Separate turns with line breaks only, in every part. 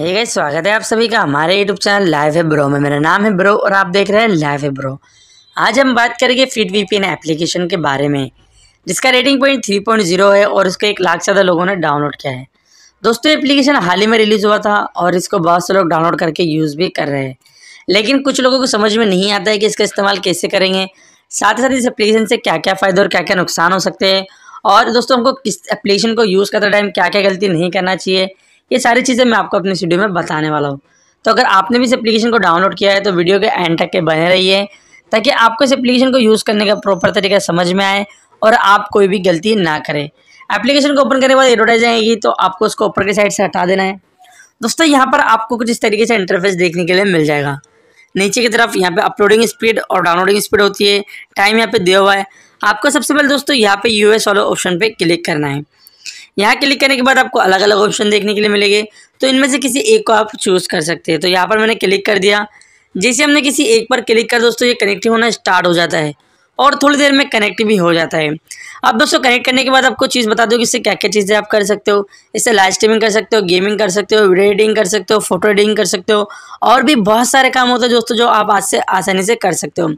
ये गाइस स्वागत है आप सभी का हमारे यूट्यूब चैनल लाइव है ब्रो में मेरा नाम है ब्रो और आप देख रहे हैं लाइव है ब्रो आज हम बात करेंगे फिट वीपीएन एप्लीकेशन के बारे में जिसका rating point three point zero है और इसको एक लाख से ज़्यादा लोगों ने डाउनलोड किया है दोस्तों एप्लीकेशन हाल ही में रिलीज़ हुआ था और इसको बहुत से लोग डाउनलोड करके यूज़ भी कर रहे हैं लेकिन कुछ लोगों को समझ में नहीं आता है कि इसका इस्तेमाल कैसे करेंगे साथ ही साथ इस एप्लीकेशन से क्या क्या फ़ायदे और क्या क्या नुकसान हो सकते हैं और दोस्तों हमको किस एप्लीकेशन को यूज़ करते टाइम क्या क्या गलती नहीं करना चाहिए ये सारी चीज़ें मैं आपको अपने वीडियो में बताने वाला हूँ तो अगर आपने भी इस एप्लीकेशन को डाउनलोड किया है तो वीडियो के एंड तक के बने रहिए ताकि आपको इस एप्लीकेशन को यूज़ करने का प्रॉपर तरीका समझ में आए और आप कोई भी गलती ना करें एप्लीकेशन को ओपन करने के बाद एडवर्टाइज आएगी तो आपको उसको ऊपर की साइड से हटा देना है दोस्तों यहाँ पर आपको कुछ इस तरीके से इंटरफेस देखने के लिए मिल जाएगा नीचे की तरफ यहाँ पे अपलोडिंग स्पीड और डाउनलोडिंग स्पीड होती है टाइम यहाँ पे दिया हुआ है आपको सबसे पहले दोस्तों यहाँ पे यूएस वाले ऑप्शन पे क्लिक करना है यहाँ क्लिक करने के बाद आपको अलग अलग ऑप्शन देखने के लिए मिलेंगे तो इनमें से किसी एक को आप चूज़ कर सकते हैं तो यहाँ पर मैंने क्लिक कर दिया जैसे हमने किसी एक पर क्लिक कर दोस्तों ये कनेक्टिव होना स्टार्ट हो जाता है और थोड़ी देर में कनेक्ट भी हो जाता है अब दोस्तों कनेक्ट करने के बाद आपको चीज़ बता दो कि इससे क्या क्या चीज़ें आप कर सकते हो इससे लाइव स्ट्रीमिंग कर सकते हो गेमिंग कर सकते हो वीडियो एडिटिंग कर सकते हो फोटो एडिटिंग कर सकते हो और भी बहुत सारे काम होते हैं दोस्तों जो आप आज से आसानी से कर सकते हो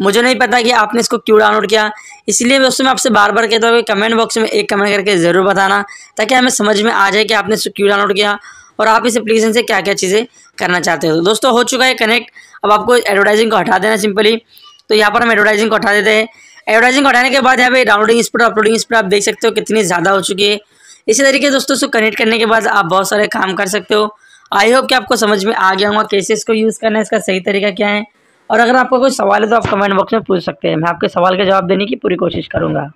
मुझे नहीं पता कि आपने इसको क्यों डाउनलोड किया इसलिए दोस्तों मैं आपसे बार बार कहता हूँ कि कमेंट बॉक्स में एक कमेंट करके ज़रूर बताना ताकि हमें समझ में आ जाए कि आपने इसको क्यों डाउनलोड किया और आप इस एप्लीकेशन से क्या क्या चीज़ें करना चाहते हो दोस्तों हो चुका है कनेक्ट अब आपको एडवर्टाइजिंग को हटा देना सिंपली तो यहाँ पर हम एडवर्टाइजिंग को हटा देते हैं एडवर्टाइजिंग हटाने के बाद यहाँ पे डाउनलोडिंग स्पीड अपलोडिंग स्पीड आप देख सकते हो कितनी ज़्यादा हो चुकी है इसी तरीके दोस्तों से कनेक्ट करने के बाद आप बहुत सारे काम कर सकते हो आई होप कि आपको समझ में आ गया होगा कैसे इसको यूज़ करना है इसका सही तरीका क्या है और अगर आपका कोई सवाल है तो आप कमेंट बॉक्स में पूछ सकते हैं मैं आपके सवाल का जवाब देने की पूरी कोशिश करूँगा